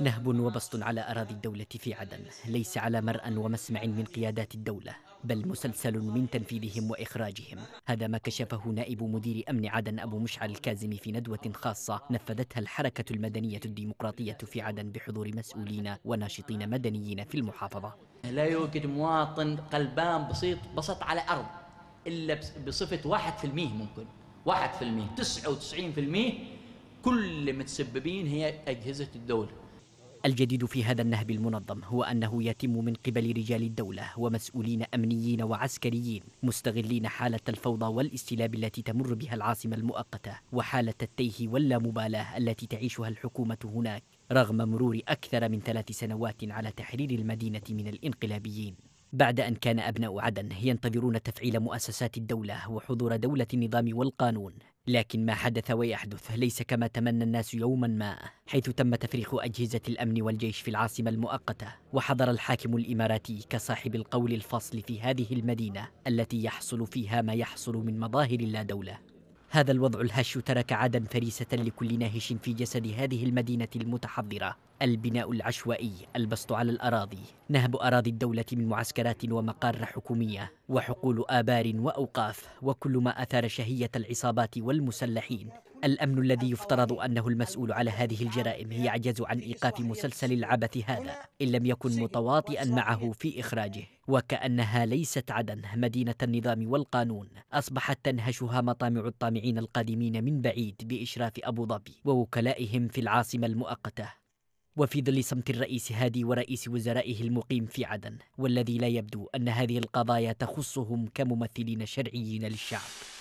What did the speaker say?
نهب وبسط على أراضي الدولة في عدن ليس على مرأى ومسمع من قيادات الدولة بل مسلسل من تنفيذهم وإخراجهم هذا ما كشفه نائب مدير أمن عدن أبو مشعل الكازم في ندوة خاصة نفذتها الحركة المدنية الديمقراطية في عدن بحضور مسؤولين وناشطين مدنيين في المحافظة لا يوجد مواطن قلبان بسيط بسط على أرض إلا بصفة 1% ممكن 1% 99% كل متسببين هي أجهزة الدولة الجديد في هذا النهب المنظم هو أنه يتم من قبل رجال الدولة ومسؤولين أمنيين وعسكريين مستغلين حالة الفوضى والاستلاب التي تمر بها العاصمة المؤقتة وحالة التيه واللامبالاة التي تعيشها الحكومة هناك رغم مرور أكثر من ثلاث سنوات على تحرير المدينة من الإنقلابيين بعد أن كان أبناء عدن ينتظرون تفعيل مؤسسات الدولة وحضور دولة النظام والقانون لكن ما حدث ويحدث ليس كما تمنى الناس يوما ما حيث تم تفريخ أجهزة الأمن والجيش في العاصمة المؤقتة وحضر الحاكم الإماراتي كصاحب القول الفصل في هذه المدينة التي يحصل فيها ما يحصل من مظاهر لا دولة هذا الوضع الهش ترك عادا فريسة لكل ناهش في جسد هذه المدينة المتحضرة البناء العشوائي البسط على الأراضي نهب أراضي الدولة من معسكرات ومقار حكومية وحقول آبار وأوقاف وكل ما أثار شهية العصابات والمسلحين الأمن الذي يفترض أنه المسؤول على هذه الجرائم يعجز عن إيقاف مسلسل العبث هذا إن لم يكن متواطئا معه في إخراجه وكأنها ليست عدن مدينة النظام والقانون أصبحت تنهشها مطامع الطامعين القادمين من بعيد بإشراف أبو ظبي ووكلائهم في العاصمة المؤقتة وفي ظل صمت الرئيس هادي ورئيس وزرائه المقيم في عدن والذي لا يبدو ان هذه القضايا تخصهم كممثلين شرعيين للشعب